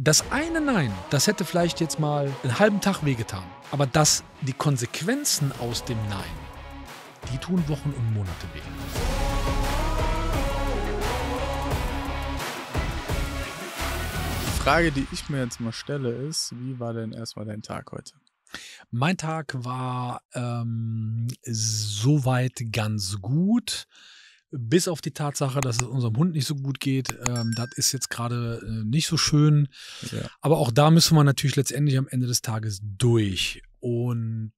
Das eine Nein, das hätte vielleicht jetzt mal einen halben Tag wehgetan. Aber dass die Konsequenzen aus dem Nein, die tun Wochen und Monate weh. Die Frage, die ich mir jetzt mal stelle, ist, wie war denn erstmal dein Tag heute? Mein Tag war ähm, soweit ganz gut bis auf die Tatsache, dass es unserem Hund nicht so gut geht. Ähm, das ist jetzt gerade äh, nicht so schön. Ja. Aber auch da müssen wir natürlich letztendlich am Ende des Tages durch. Und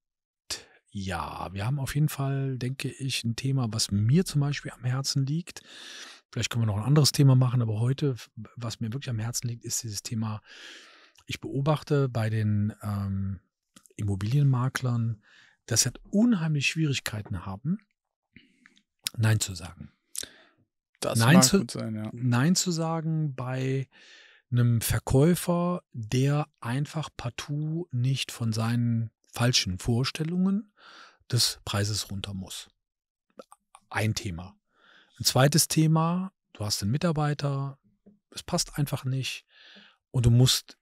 ja, wir haben auf jeden Fall, denke ich, ein Thema, was mir zum Beispiel am Herzen liegt. Vielleicht können wir noch ein anderes Thema machen, aber heute, was mir wirklich am Herzen liegt, ist dieses Thema. Ich beobachte bei den ähm, Immobilienmaklern, dass sie halt unheimlich Schwierigkeiten haben, Nein zu sagen. Das Nein, zu, sein, ja. Nein zu sagen bei einem Verkäufer, der einfach partout nicht von seinen falschen Vorstellungen des Preises runter muss. Ein Thema. Ein zweites Thema, du hast einen Mitarbeiter, es passt einfach nicht und du musst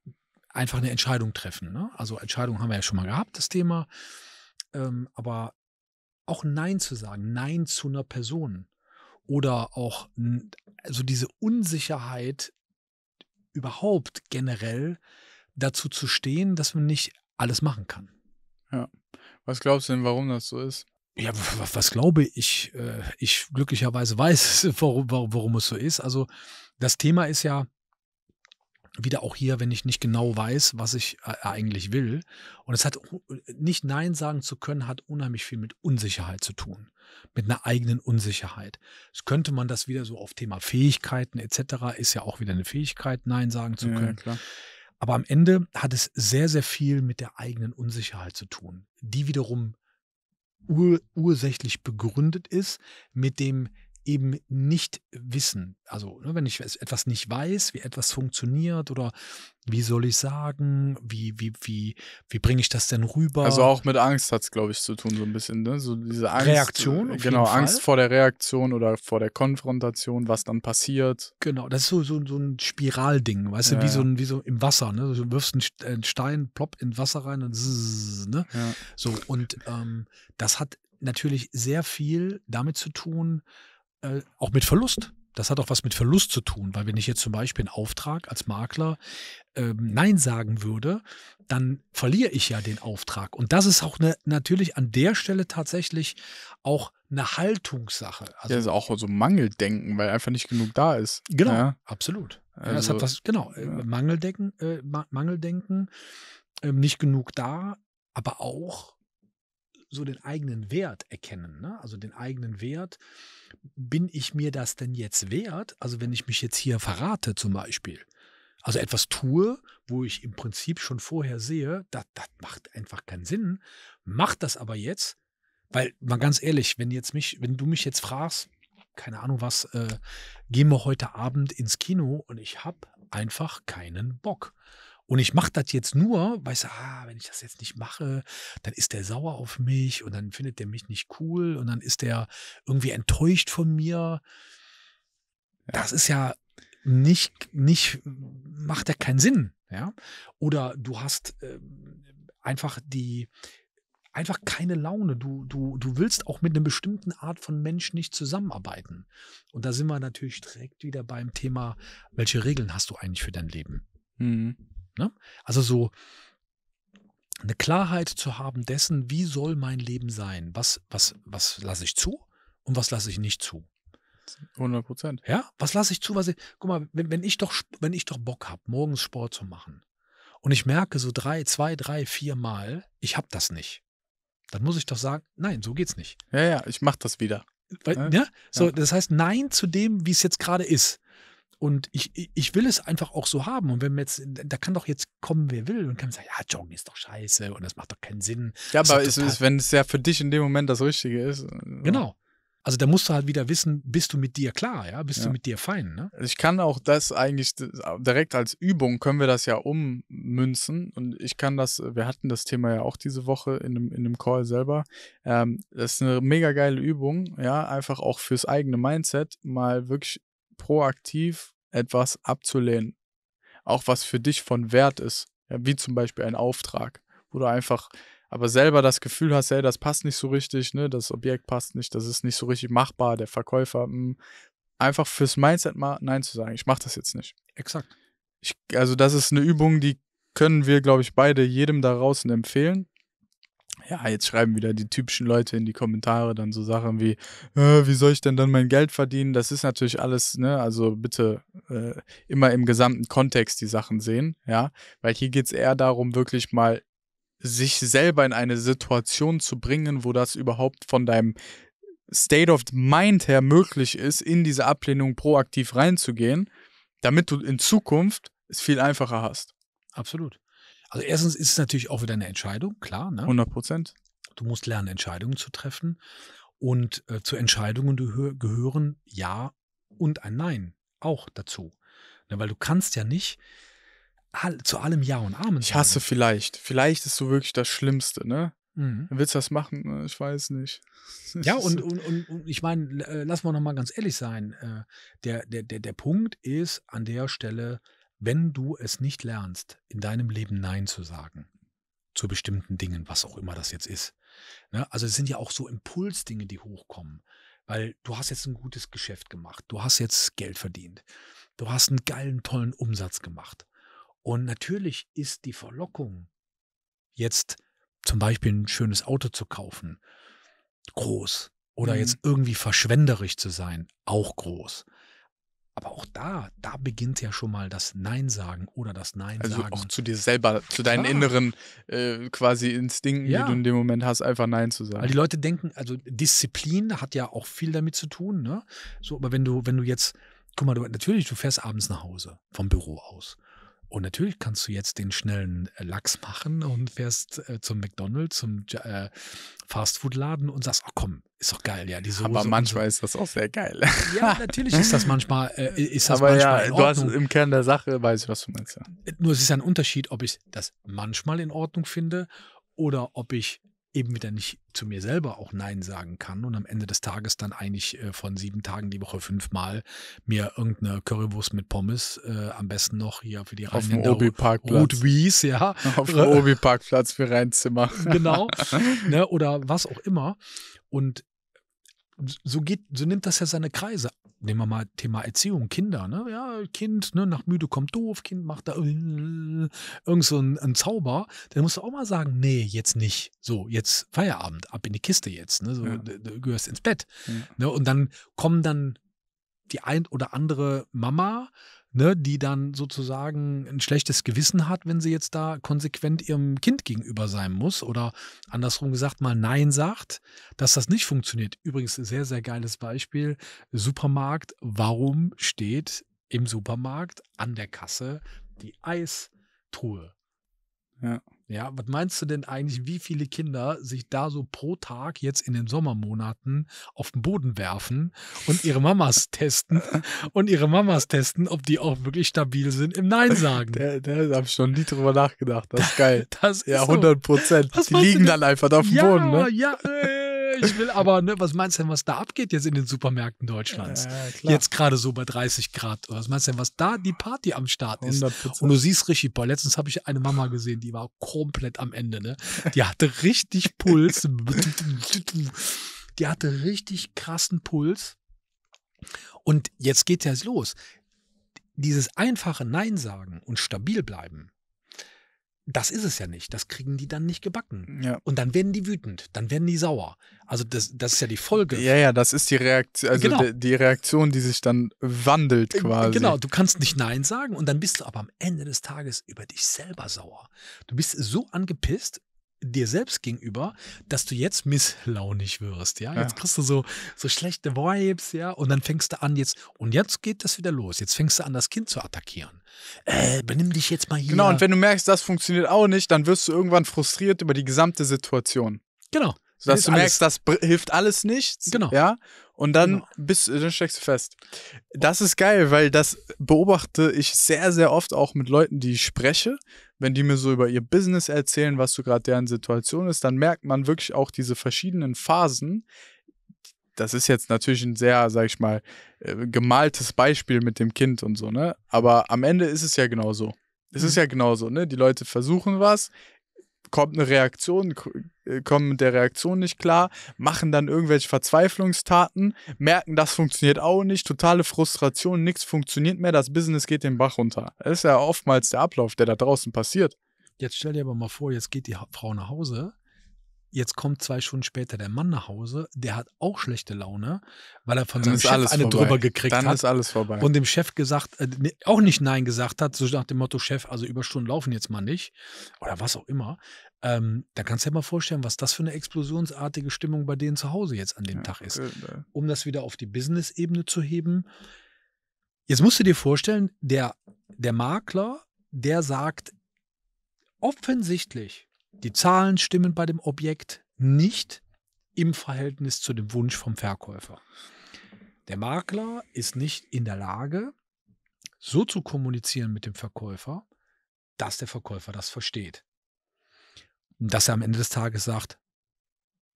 einfach eine Entscheidung treffen. Ne? Also Entscheidung haben wir ja schon mal gehabt, das Thema. Ähm, aber auch Nein zu sagen, Nein zu einer Person oder auch also diese Unsicherheit überhaupt generell dazu zu stehen, dass man nicht alles machen kann. Ja. Was glaubst du denn, warum das so ist? Ja, was glaube ich? Äh, ich glücklicherweise weiß, warum, warum es so ist. Also das Thema ist ja, wieder auch hier, wenn ich nicht genau weiß, was ich äh, eigentlich will. Und es hat äh, nicht Nein sagen zu können, hat unheimlich viel mit Unsicherheit zu tun, mit einer eigenen Unsicherheit. Jetzt könnte man das wieder so auf Thema Fähigkeiten etc. ist ja auch wieder eine Fähigkeit, Nein sagen zu können. Ja, Aber am Ende hat es sehr, sehr viel mit der eigenen Unsicherheit zu tun, die wiederum ur ursächlich begründet ist mit dem eben nicht wissen. Also ne, wenn ich etwas nicht weiß, wie etwas funktioniert oder wie soll ich sagen, wie, wie, wie, wie bringe ich das denn rüber? Also auch mit Angst hat es, glaube ich, zu tun, so ein bisschen, ne? So diese Angst. Reaktion. genau, Angst Fall. vor der Reaktion oder vor der Konfrontation, was dann passiert. Genau, das ist so, so, so ein Spiralding, weißt ja. du, wie so, ein, wie so im Wasser, ne? Du wirfst äh, einen Stein, plopp ins Wasser rein und zzz, ne? Ja. So, und ähm, das hat natürlich sehr viel damit zu tun, äh, auch mit Verlust. Das hat auch was mit Verlust zu tun, weil wenn ich jetzt zum Beispiel einen Auftrag als Makler ähm, Nein sagen würde, dann verliere ich ja den Auftrag. Und das ist auch eine, natürlich an der Stelle tatsächlich auch eine Haltungssache. Also, ja, ist auch so Mangeldenken, weil einfach nicht genug da ist. Genau, ja. absolut. Also, das hat also, was, genau, äh, ja. Mangeldenken, äh, Mangeldenken äh, nicht genug da, aber auch so den eigenen Wert erkennen. Ne? Also den eigenen Wert. Bin ich mir das denn jetzt wert? Also wenn ich mich jetzt hier verrate zum Beispiel. Also etwas tue, wo ich im Prinzip schon vorher sehe, das, macht einfach keinen Sinn. Macht das aber jetzt, weil mal ganz ehrlich, wenn jetzt mich, wenn du mich jetzt fragst, keine Ahnung was, äh, gehen wir heute Abend ins Kino und ich habe einfach keinen Bock. Und ich mache das jetzt nur, weil ich ah, wenn ich das jetzt nicht mache, dann ist der sauer auf mich und dann findet der mich nicht cool und dann ist der irgendwie enttäuscht von mir. Das ist ja nicht, nicht, macht ja keinen Sinn. Ja? Oder du hast äh, einfach die, einfach keine Laune. Du, du, du willst auch mit einer bestimmten Art von Mensch nicht zusammenarbeiten. Und da sind wir natürlich direkt wieder beim Thema, welche Regeln hast du eigentlich für dein Leben? Mhm. Ne? Also so eine Klarheit zu haben dessen, wie soll mein Leben sein? Was, was, was lasse ich zu und was lasse ich nicht zu? 100 Prozent. Ja, was lasse ich zu? Was ich, guck mal, wenn, wenn, ich doch, wenn ich doch Bock habe, morgens Sport zu machen und ich merke so drei, zwei, drei, vier Mal, ich habe das nicht, dann muss ich doch sagen, nein, so geht's nicht. Ja, ja, ich mache das wieder. Weil, ja? Ne? Ne? So, ja. Das heißt, nein zu dem, wie es jetzt gerade ist. Und ich, ich will es einfach auch so haben. Und wenn man jetzt, da kann doch jetzt kommen, wer will, und kann sagen, ja, Joggen ist doch scheiße und das macht doch keinen Sinn. Ja, aber ist es, wenn es ja für dich in dem Moment das Richtige ist. Äh, genau. Also da musst du halt wieder wissen, bist du mit dir klar, ja, bist ja. du mit dir fein. Ne? Ich kann auch das eigentlich direkt als Übung können wir das ja ummünzen und ich kann das. Wir hatten das Thema ja auch diese Woche in einem, in einem Call selber. Ähm, das ist eine mega geile Übung, ja, einfach auch fürs eigene Mindset mal wirklich proaktiv etwas abzulehnen. Auch was für dich von Wert ist, ja, wie zum Beispiel ein Auftrag, wo du einfach aber selber das Gefühl hast, hey, das passt nicht so richtig, ne, das Objekt passt nicht, das ist nicht so richtig machbar, der Verkäufer, mh, mm. einfach fürs Mindset mal Nein zu sagen. Ich mache das jetzt nicht. Exakt. Ich, also das ist eine Übung, die können wir, glaube ich, beide jedem da draußen empfehlen ja, jetzt schreiben wieder die typischen Leute in die Kommentare dann so Sachen wie, äh, wie soll ich denn dann mein Geld verdienen? Das ist natürlich alles, ne, also bitte äh, immer im gesamten Kontext die Sachen sehen, ja, weil hier geht es eher darum, wirklich mal sich selber in eine Situation zu bringen, wo das überhaupt von deinem State of Mind her möglich ist, in diese Ablehnung proaktiv reinzugehen, damit du in Zukunft es viel einfacher hast. Absolut. Also erstens ist es natürlich auch wieder eine Entscheidung, klar. Ne? 100 Prozent. Du musst lernen, Entscheidungen zu treffen. Und äh, zu Entscheidungen gehören Ja und ein Nein auch dazu. Ne, weil du kannst ja nicht all, zu allem Ja und Amen sagen. Ich hasse vielleicht. Vielleicht ist du wirklich das Schlimmste, ne? Mhm. Willst du das machen? Äh, ich weiß nicht. Ja, und, und, und, und ich meine, äh, lass mal nochmal ganz ehrlich sein. Äh, der, der, der, der Punkt ist an der Stelle, wenn du es nicht lernst, in deinem Leben Nein zu sagen zu bestimmten Dingen, was auch immer das jetzt ist. Ne? Also es sind ja auch so Impulsdinge, die hochkommen, weil du hast jetzt ein gutes Geschäft gemacht, du hast jetzt Geld verdient, du hast einen geilen, tollen Umsatz gemacht. Und natürlich ist die Verlockung, jetzt zum Beispiel ein schönes Auto zu kaufen, groß. Oder mhm. jetzt irgendwie verschwenderisch zu sein, auch groß. Aber auch da, da beginnt ja schon mal das Nein sagen oder das Nein also sagen. Also auch zu dir selber, zu deinen Klar. inneren äh, quasi Instinkten, ja. die du in dem Moment hast, einfach Nein zu sagen. Weil die Leute denken, also Disziplin hat ja auch viel damit zu tun, ne? So, aber wenn du, wenn du jetzt, guck mal, du, natürlich, du fährst abends nach Hause vom Büro aus. Und natürlich kannst du jetzt den schnellen äh, Lachs machen und fährst äh, zum McDonald's, zum äh, Fastfood-Laden und sagst, ach komm, ist doch geil, ja, die Soße. Aber manchmal so. ist das auch sehr geil. Ja, natürlich ist das manchmal, äh, ist das Aber manchmal ja, in Ordnung. du hast im Kern der Sache, weiß ich, was du meinst. Ja. Äh, nur es ist ein Unterschied, ob ich das manchmal in Ordnung finde oder ob ich eben wieder nicht zu mir selber auch Nein sagen kann und am Ende des Tages dann eigentlich äh, von sieben Tagen die Woche fünfmal mir irgendeine Currywurst mit Pommes, äh, am besten noch hier für die Rheinländer Rotwies, ja. Auf dem Obi-Parkplatz für Reinzimmer. Genau. ne, oder was auch immer. Und so geht, so nimmt das ja seine Kreise. Nehmen wir mal Thema Erziehung, Kinder, ne? Ja, Kind, ne, nach müde kommt doof, Kind macht da äh, irgend so einen, einen, Zauber. Dann musst du auch mal sagen, nee, jetzt nicht. So, jetzt Feierabend, ab in die Kiste jetzt, ne? So, ja. du, du, gehörst ins Bett. Mhm. Ne? Und dann kommen dann die ein oder andere Mama ne, die dann sozusagen ein schlechtes Gewissen hat, wenn sie jetzt da konsequent ihrem Kind gegenüber sein muss oder andersrum gesagt mal Nein sagt, dass das nicht funktioniert. Übrigens sehr, sehr geiles Beispiel. Supermarkt, warum steht im Supermarkt an der Kasse die Eistruhe? Ja. Ja, was meinst du denn eigentlich, wie viele Kinder sich da so pro Tag jetzt in den Sommermonaten auf den Boden werfen und ihre Mamas testen und ihre Mamas testen, ob die auch wirklich stabil sind im Nein sagen? Da, da habe ich schon nie drüber nachgedacht. Das ist geil. Das ist ja, 100 Prozent. So. Die liegen dann einfach da auf dem ja, Boden. Ne? Ja, äh, äh, ich will aber, ne, was meinst du denn, was da abgeht jetzt in den Supermärkten Deutschlands? Ja, jetzt gerade so bei 30 Grad. Was meinst du denn, was da die Party am Start ist? 100%. Und du siehst richtig, boah, letztens habe ich eine Mama gesehen, die war komplett am Ende, ne? Die hatte richtig Puls. die hatte richtig krassen Puls. Und jetzt geht es los. Dieses einfache Nein sagen und stabil bleiben, das ist es ja nicht. Das kriegen die dann nicht gebacken. Ja. Und dann werden die wütend, dann werden die sauer. Also das, das ist ja die Folge. Ja, ja, das ist die Reaktion, also genau. die, die, Reaktion, die sich dann wandelt äh, quasi. Genau, du kannst nicht Nein sagen und dann bist du aber am Ende des Tages über dich selber sauer. Du bist so angepisst, dir selbst gegenüber, dass du jetzt misslaunig wirst, ja? Jetzt kriegst du so, so schlechte Vibes, ja? Und dann fängst du an jetzt, und jetzt geht das wieder los. Jetzt fängst du an, das Kind zu attackieren. Äh, benimm dich jetzt mal genau, hier. Genau, und wenn du merkst, das funktioniert auch nicht, dann wirst du irgendwann frustriert über die gesamte Situation. Genau. dass du merkst, alles. das hilft alles nichts. Genau. Ja? Und dann, genau. bist, dann steckst du fest. Das ist geil, weil das beobachte ich sehr, sehr oft auch mit Leuten, die ich spreche, wenn die mir so über ihr Business erzählen, was so gerade deren Situation ist, dann merkt man wirklich auch diese verschiedenen Phasen. Das ist jetzt natürlich ein sehr, sag ich mal, äh, gemaltes Beispiel mit dem Kind und so, ne? Aber am Ende ist es ja genauso. Es mhm. ist ja genauso, ne? Die Leute versuchen was, kommt eine Reaktion, äh, kommen mit der Reaktion nicht klar, machen dann irgendwelche Verzweiflungstaten, merken, das funktioniert auch nicht, totale Frustration, nichts funktioniert mehr, das Business geht den Bach runter. Das ist ja oftmals der Ablauf, der da draußen passiert. Jetzt stell dir aber mal vor, jetzt geht die Frau nach Hause, Jetzt kommt zwei Stunden später der Mann nach Hause, der hat auch schlechte Laune, weil er von Dann seinem Chef eine vorbei. drüber gekriegt Dann hat. Dann ist alles vorbei. Und dem Chef gesagt, äh, auch nicht Nein gesagt hat, so nach dem Motto, Chef, also Überstunden laufen jetzt mal nicht oder was auch immer. Ähm, da kannst du dir mal vorstellen, was das für eine explosionsartige Stimmung bei denen zu Hause jetzt an dem ja, Tag ist. Äh, um das wieder auf die Business-Ebene zu heben. Jetzt musst du dir vorstellen, der, der Makler, der sagt offensichtlich, die Zahlen stimmen bei dem Objekt nicht im Verhältnis zu dem Wunsch vom Verkäufer. Der Makler ist nicht in der Lage, so zu kommunizieren mit dem Verkäufer, dass der Verkäufer das versteht. Und dass er am Ende des Tages sagt,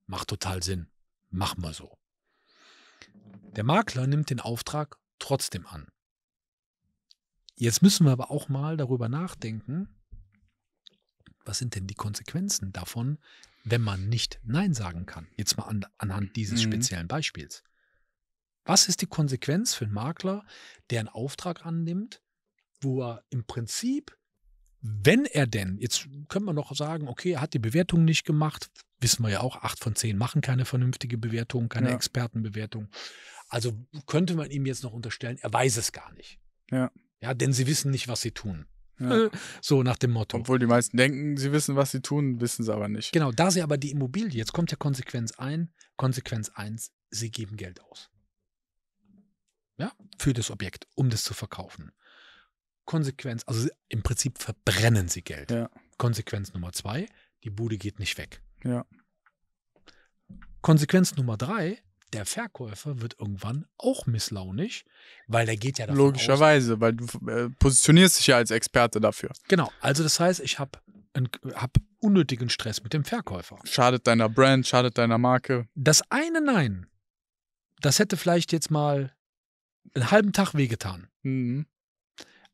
macht total Sinn, mach mal so. Der Makler nimmt den Auftrag trotzdem an. Jetzt müssen wir aber auch mal darüber nachdenken, was sind denn die Konsequenzen davon, wenn man nicht Nein sagen kann? Jetzt mal an, anhand dieses mhm. speziellen Beispiels. Was ist die Konsequenz für einen Makler, der einen Auftrag annimmt, wo er im Prinzip, wenn er denn, jetzt können wir noch sagen, okay, er hat die Bewertung nicht gemacht, wissen wir ja auch, acht von zehn machen keine vernünftige Bewertung, keine ja. Expertenbewertung. Also könnte man ihm jetzt noch unterstellen, er weiß es gar nicht. Ja. Ja, denn sie wissen nicht, was sie tun. Ja. So nach dem Motto. Obwohl die meisten denken, sie wissen, was sie tun, wissen sie aber nicht. Genau, da sie aber die Immobilie, jetzt kommt ja Konsequenz ein, Konsequenz 1, sie geben Geld aus. Ja, für das Objekt, um das zu verkaufen. Konsequenz, also im Prinzip verbrennen sie Geld. Ja. Konsequenz Nummer zwei, die Bude geht nicht weg. Ja. Konsequenz Nummer drei, der Verkäufer wird irgendwann auch misslaunig, weil der geht ja davon Logischerweise, aus, weil du äh, positionierst dich ja als Experte dafür. Genau, also das heißt, ich habe hab unnötigen Stress mit dem Verkäufer. Schadet deiner Brand, schadet deiner Marke. Das eine Nein, das hätte vielleicht jetzt mal einen halben Tag wehgetan. Mhm.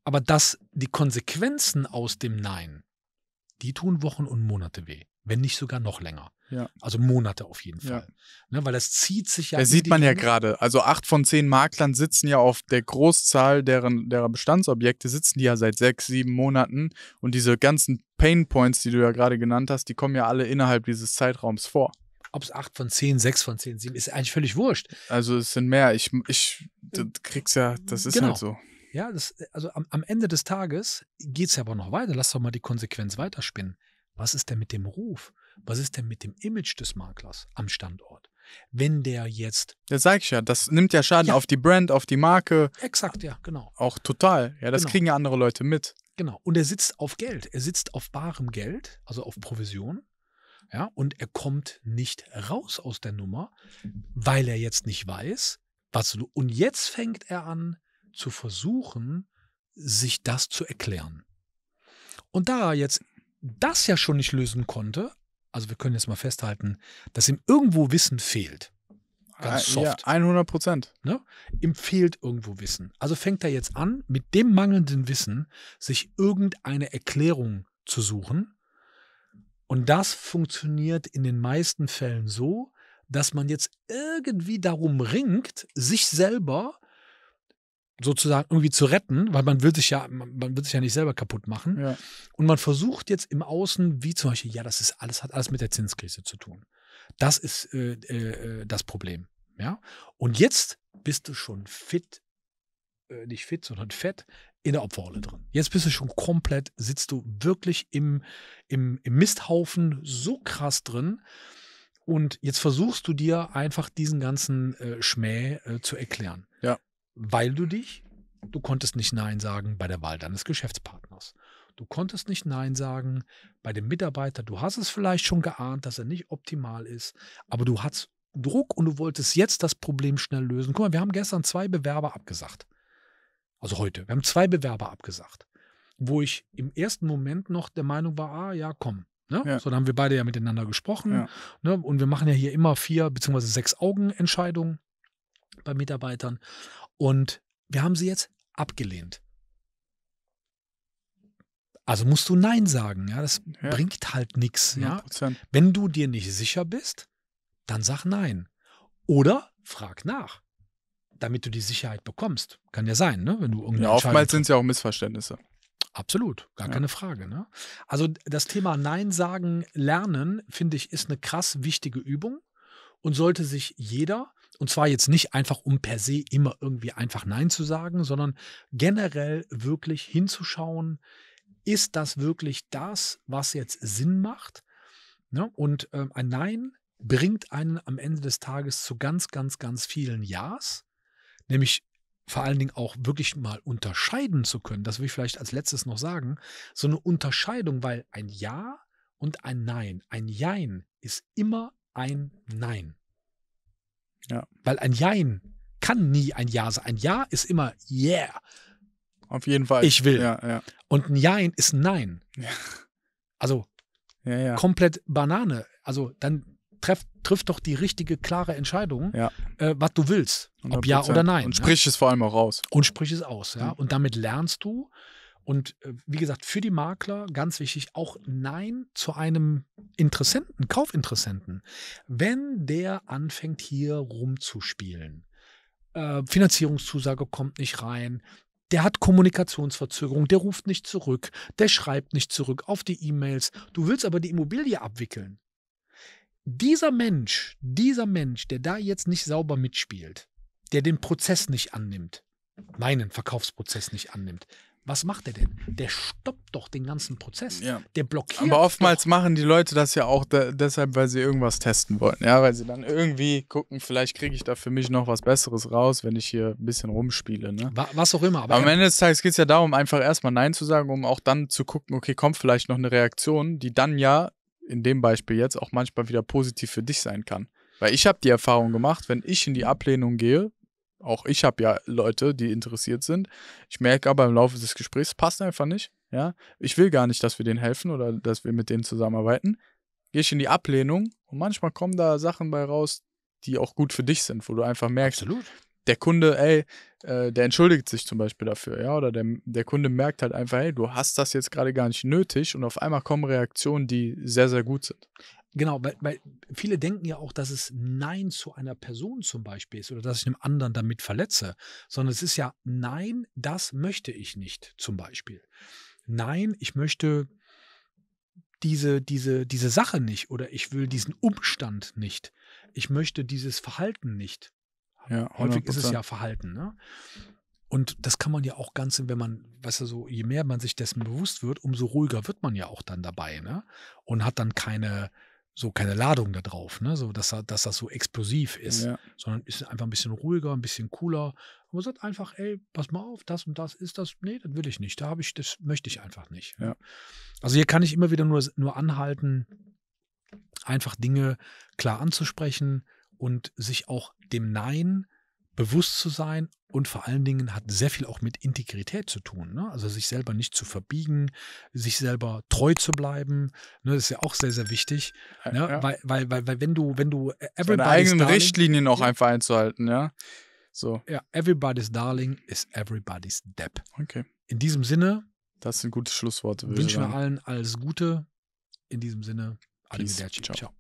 Aber dass die Konsequenzen aus dem Nein, die tun Wochen und Monate weh, wenn nicht sogar noch länger. Ja. Also Monate auf jeden Fall. Ja. Ne, weil das zieht sich ja. Da sieht man ja gerade. Also acht von zehn Maklern sitzen ja auf der Großzahl deren, derer Bestandsobjekte, sitzen die ja seit sechs, sieben Monaten. Und diese ganzen Pain Points, die du ja gerade genannt hast, die kommen ja alle innerhalb dieses Zeitraums vor ob es acht von zehn, sechs von zehn, sieben, ist eigentlich völlig wurscht. Also es sind mehr. Ich, ich das krieg's ja, das ist genau. halt so. Ja, das, also am, am, Ende des Tages geht es ja aber noch weiter. Lass doch mal die Konsequenz weiterspinnen. Was ist denn mit dem Ruf? was ist denn mit dem Image des Maklers am Standort? Wenn der jetzt. Das sage ich ja, das nimmt ja Schaden ja. auf die Brand, auf die Marke. Exakt, ja, genau. Auch total. Ja, das genau. kriegen ja andere Leute mit. Genau. Und er sitzt auf Geld. Er sitzt auf barem Geld, also auf Provision. Ja, und er kommt nicht raus aus der Nummer, weil er jetzt nicht weiß, was du. Und jetzt fängt er an zu versuchen, sich das zu erklären. Und da er jetzt das ja schon nicht lösen konnte, also wir können jetzt mal festhalten, dass ihm irgendwo Wissen fehlt. Ganz ah, soft. Ja, 100 Prozent. Ne? Ihm fehlt irgendwo Wissen. Also fängt er jetzt an, mit dem mangelnden Wissen sich irgendeine Erklärung zu suchen. Und das funktioniert in den meisten Fällen so, dass man jetzt irgendwie darum ringt, sich selber sozusagen irgendwie zu retten, weil man will sich ja, man will sich ja nicht selber kaputt machen. Ja. Und man versucht jetzt im Außen, wie zum Beispiel, ja, das ist alles, hat alles mit der Zinskrise zu tun. Das ist äh, äh, das Problem. Ja? Und jetzt bist du schon fit, äh, nicht fit, sondern fett in der Opferrolle drin. Jetzt bist du schon komplett, sitzt du wirklich im, im, im Misthaufen so krass drin, und jetzt versuchst du dir einfach diesen ganzen äh, Schmäh äh, zu erklären. Ja weil du dich, du konntest nicht Nein sagen bei der Wahl deines Geschäftspartners. Du konntest nicht Nein sagen bei dem Mitarbeiter. Du hast es vielleicht schon geahnt, dass er nicht optimal ist, aber du hattest Druck und du wolltest jetzt das Problem schnell lösen. Guck mal, wir haben gestern zwei Bewerber abgesagt. Also heute. Wir haben zwei Bewerber abgesagt, wo ich im ersten Moment noch der Meinung war, ah ja, komm. Ne? Ja. So, dann haben wir beide ja miteinander gesprochen. Ja. Ne? Und wir machen ja hier immer vier beziehungsweise sechs Augenentscheidungen bei Mitarbeitern. Und wir haben sie jetzt abgelehnt. Also musst du Nein sagen. Ja, das ja. bringt halt nichts. Ja? Wenn du dir nicht sicher bist, dann sag Nein. Oder frag nach, damit du die Sicherheit bekommst. Kann ja sein, ne? Wenn du irgendwie ja, oftmals sind es ja auch Missverständnisse. Absolut, gar ja. keine Frage. Ne? Also das Thema Nein sagen, lernen, finde ich, ist eine krass wichtige Übung und sollte sich jeder und zwar jetzt nicht einfach, um per se immer irgendwie einfach Nein zu sagen, sondern generell wirklich hinzuschauen, ist das wirklich das, was jetzt Sinn macht? Ne? Und ähm, ein Nein bringt einen am Ende des Tages zu ganz, ganz, ganz vielen Ja's, nämlich vor allen Dingen auch wirklich mal unterscheiden zu können. Das will ich vielleicht als letztes noch sagen. So eine Unterscheidung, weil ein Ja und ein Nein, ein Jein ist immer ein Nein. Ja. Weil ein Jein kann nie ein Ja sein. Ein Ja ist immer Yeah. Auf jeden Fall. Ich will. Ja, ja. Und ein Jein ist ein Nein. Ja. Also komplett Banane. Also dann treff, triff doch die richtige, klare Entscheidung, äh, was du willst. 100%. Ob Ja oder Nein. Und sprich ne? es vor allem auch raus. Und sprich es aus. Ja? Mhm. Und damit lernst du, und äh, wie gesagt, für die Makler ganz wichtig, auch Nein zu einem Interessenten, Kaufinteressenten. Wenn der anfängt, hier rumzuspielen, äh, Finanzierungszusage kommt nicht rein, der hat Kommunikationsverzögerung, der ruft nicht zurück, der schreibt nicht zurück auf die E-Mails, du willst aber die Immobilie abwickeln. Dieser Mensch, dieser Mensch, der da jetzt nicht sauber mitspielt, der den Prozess nicht annimmt, meinen Verkaufsprozess nicht annimmt, was macht er denn? Der stoppt doch den ganzen Prozess. Ja. Der blockiert. Aber oftmals doch. machen die Leute das ja auch da, deshalb, weil sie irgendwas testen wollen. Ja, weil sie dann irgendwie gucken, vielleicht kriege ich da für mich noch was Besseres raus, wenn ich hier ein bisschen rumspiele. Ne? Was auch immer. Aber, aber am Ende des Tages geht es ja darum, einfach erstmal Nein zu sagen, um auch dann zu gucken, okay, kommt vielleicht noch eine Reaktion, die dann ja in dem Beispiel jetzt auch manchmal wieder positiv für dich sein kann. Weil ich habe die Erfahrung gemacht, wenn ich in die Ablehnung gehe, auch ich habe ja Leute, die interessiert sind. Ich merke aber im Laufe des Gesprächs, passt einfach nicht. Ja, ich will gar nicht, dass wir denen helfen oder dass wir mit denen zusammenarbeiten. Gehe ich in die Ablehnung und manchmal kommen da Sachen bei raus, die auch gut für dich sind, wo du einfach merkst, Absolut. der Kunde, ey, äh, der entschuldigt sich zum Beispiel dafür, ja, oder der, der Kunde merkt halt einfach, hey, du hast das jetzt gerade gar nicht nötig und auf einmal kommen Reaktionen, die sehr, sehr gut sind. Genau, weil, weil viele denken ja auch, dass es Nein zu einer Person zum Beispiel ist oder dass ich einem anderen damit verletze, sondern es ist ja Nein, das möchte ich nicht zum Beispiel. Nein, ich möchte diese, diese, diese Sache nicht oder ich will diesen Umstand nicht. Ich möchte dieses Verhalten nicht. Ja, Häufig ist es ja Verhalten. Ne? Und das kann man ja auch ganz, wenn man, weißt du, so, je mehr man sich dessen bewusst wird, umso ruhiger wird man ja auch dann dabei, ne? Und hat dann keine, so keine Ladung da drauf, ne? so, dass, dass das so explosiv ist, ja. sondern ist einfach ein bisschen ruhiger, ein bisschen cooler. Aber sagt einfach, ey, pass mal auf, das und das ist das. Nee, das will ich nicht. Da habe ich, das möchte ich einfach nicht. Ja. Also hier kann ich immer wieder nur, nur anhalten, einfach Dinge klar anzusprechen und sich auch dem Nein bewusst zu sein und vor allen Dingen hat sehr viel auch mit Integrität zu tun. Ne? Also sich selber nicht zu verbiegen, sich selber treu zu bleiben. Ne? Das ist ja auch sehr, sehr wichtig. Ja, ne? ja. Weil, weil, weil, weil wenn du, wenn du e, Seine eigenen darling, Richtlinien auch einfach einzuhalten, ja. So. Ja, everybody's darling is everybody's depp. Okay. In diesem Sinne. Das sind gute Schlussworte. Wünschen wir allen alles Gute. In diesem Sinne. Arrivederci. Ciao. Ciao.